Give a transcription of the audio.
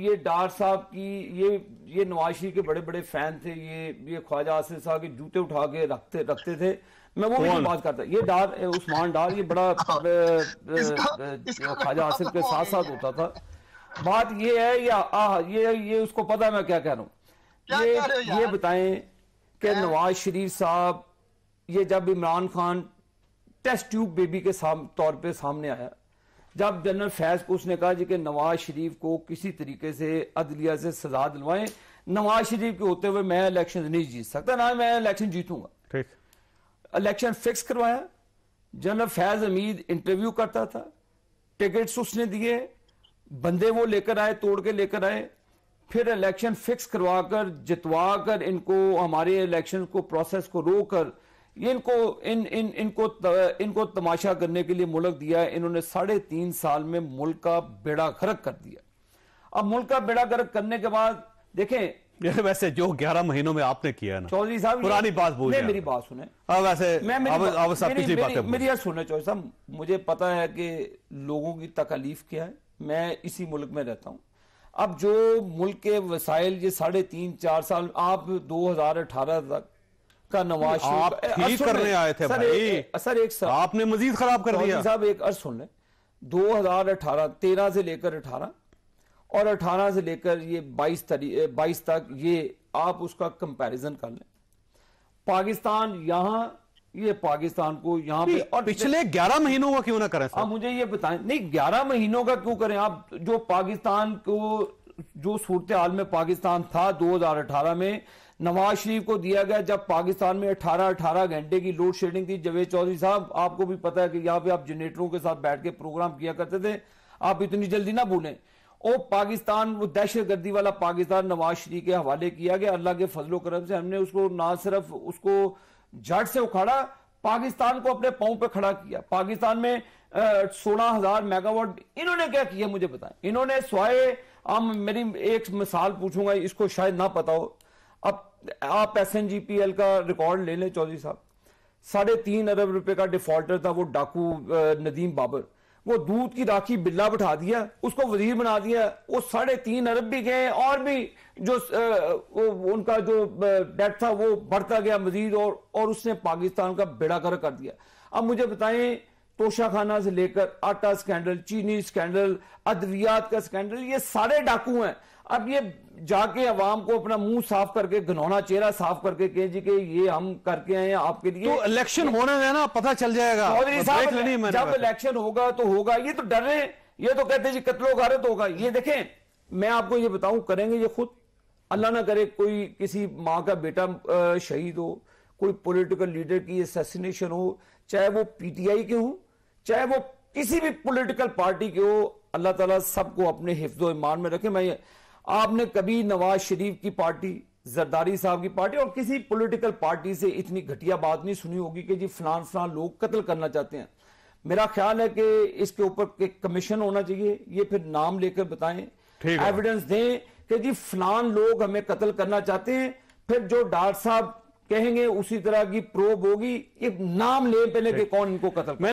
ये डार साहब की ये ये नवाज शरीफ के बड़े बड़े फैन थे ये ये ख्वाजा आसिफ साहब के जूते उठा के रखते रखते थे मैं वो भी बात करता ये डार उस्मान डार ये बड़ा हाँ। ख्वाजा आसिफ के साथ साथ होता था बात ये है या आ ये ये उसको पता है मैं क्या कह रहा हूँ ये ये बताएं कि नवाज शरीफ साहब ये जब Imran Khan test tube baby के तौर पे सामने आया जब जनरल फैज को उसने कहा कि नवाज शरीफ को किसी तरीके से अदलिया से सजा दिलवाएं नवाज शरीफ के होते हुए मैं इलेक्शन नहीं जीत सकता ना मैं इलेक्शन जीतूंगा इलेक्शन फिक्स करवाया जनरल फैज हमीद इंटरव्यू करता था टिकट्स उसने दिए बंदे वो लेकर आए तोड़ के लेकर आए फिर इलेक्शन फिक्स करवाकर जितवा कर इनको हमारे इलेक्शन को प्रोसेस को रोक कर ये इनको इन इन इनको त, इनको तमाशा करने के लिए मुल्क दिया है इन्होंने साढ़े तीन साल में मुल्क का बेड़ा गर्क कर दिया अब मुल्क का बेड़ा गर्क करने के बाद देखें तो वैसे जो ग्यारह महीनों में आपने किया ना चौधरी साहब पुरानी बात बोल मेरी, मेरी बात सुने हाँ वैसे मैं मेरी, आव, मेरी, मेरी, मेरी सुने चौधरी साहब मुझे पता है कि लोगों की तकलीफ क्या है मैं इसी मुल्क में रहता हूँ अब जो मुल्क के वसाइल ये साढ़े तीन चार साल आप 2018 तक का नवाज आप ठीक करने आए थे सर, भाई एक, सर एक सर आपने मजीद खराब कर तो दिया साहब एक अर्ज सुन ले दो हजार अठारह तेरह से लेकर अठारह और अठारह से लेकर ये बाईस तारीख 22 तक ये आप उसका कंपैरिजन कर लें पाकिस्तान यहां ये पाकिस्तान को यहां पे और पिछले ग्यारह महीनों का क्यों ना करें आप मुझे ये बताएं नहीं ग्यारह महीनों का क्यों करें आप जो पाकिस्तान को जो सूरत हाल में पाकिस्तान था 2018 में नवाज शरीफ को दिया गया जब पाकिस्तान में 18-18 घंटे की लोड शेडिंग थी जवेद चौधरी साहब आपको भी पता है कि यहाँ पे आप जनरेटरों के साथ बैठ के प्रोग्राम किया करते थे आप इतनी जल्दी ना भूलें और पाकिस्तान वो दहशत गर्दी वाला पाकिस्तान नवाज शरीफ के हवाले किया गया अल्लाह के फजलो करम से हमने उसको ना सिर्फ उसको झट से उखाड़ा पाकिस्तान को अपने पाओ पे खड़ा किया पाकिस्तान में सोलह हजार मेगावाट इन्होंने क्या किया मुझे बताएं इन्होंने स्वाय हम मेरी एक मिसाल पूछूंगा इसको शायद ना पता हो अब आप एस का रिकॉर्ड ले लें चौधरी साहब साढ़े तीन अरब रुपए का डिफॉल्टर था वो डाकू नदीम बाबर वो दूध की राखी बिल्ला बैठा दिया उसको वजीर बना दिया वो साढ़े तीन अरब भी गए और भी जो उनका जो डेट था वो बढ़ता गया मजीद और और उसने पाकिस्तान का बेड़ा कर कर दिया अब मुझे बताएं तोशाखाना से लेकर आटा स्कैंडल चीनी स्कैंडल अद्वियात का स्कैंडल ये सारे डाकू हैं अब ये जाके अवाम को अपना मुंह साफ करके घनौना चेहरा साफ करके कहे जी के ये हम करके आए आपके लिए तो इलेक्शन होने में ना पता चल जाएगा जब इलेक्शन होगा तो होगा ये तो डर रहे ये तो कहते जी कत्लो गारत तो होगा ये देखें मैं आपको ये बताऊं करेंगे ये खुद अल्लाह ना करे कोई किसी माँ का बेटा शहीद हो कोई पॉलिटिकल लीडर की असैसिनेशन हो चाहे वो पीटीआई के हो चाहे वो किसी भी पॉलिटिकल पार्टी के हो अल्लाह ताला सबको अपने हिफ्जो ईमान में रखे मैं आपने कभी नवाज शरीफ की पार्टी जरदारी साहब की पार्टी और किसी पॉलिटिकल पार्टी से इतनी घटिया बात नहीं सुनी होगी कि जी फलान फलान लोग कत्ल करना चाहते हैं मेरा ख्याल है कि इसके ऊपर कमीशन होना चाहिए ये फिर नाम लेकर बताएं एविडेंस दें कि जी फलान लोग हमें कत्ल करना चाहते हैं फिर जो डार साहब कहेंगे उसी तरह की प्रोब होगी एक नाम ले पहले कि कौन इनको कत्ल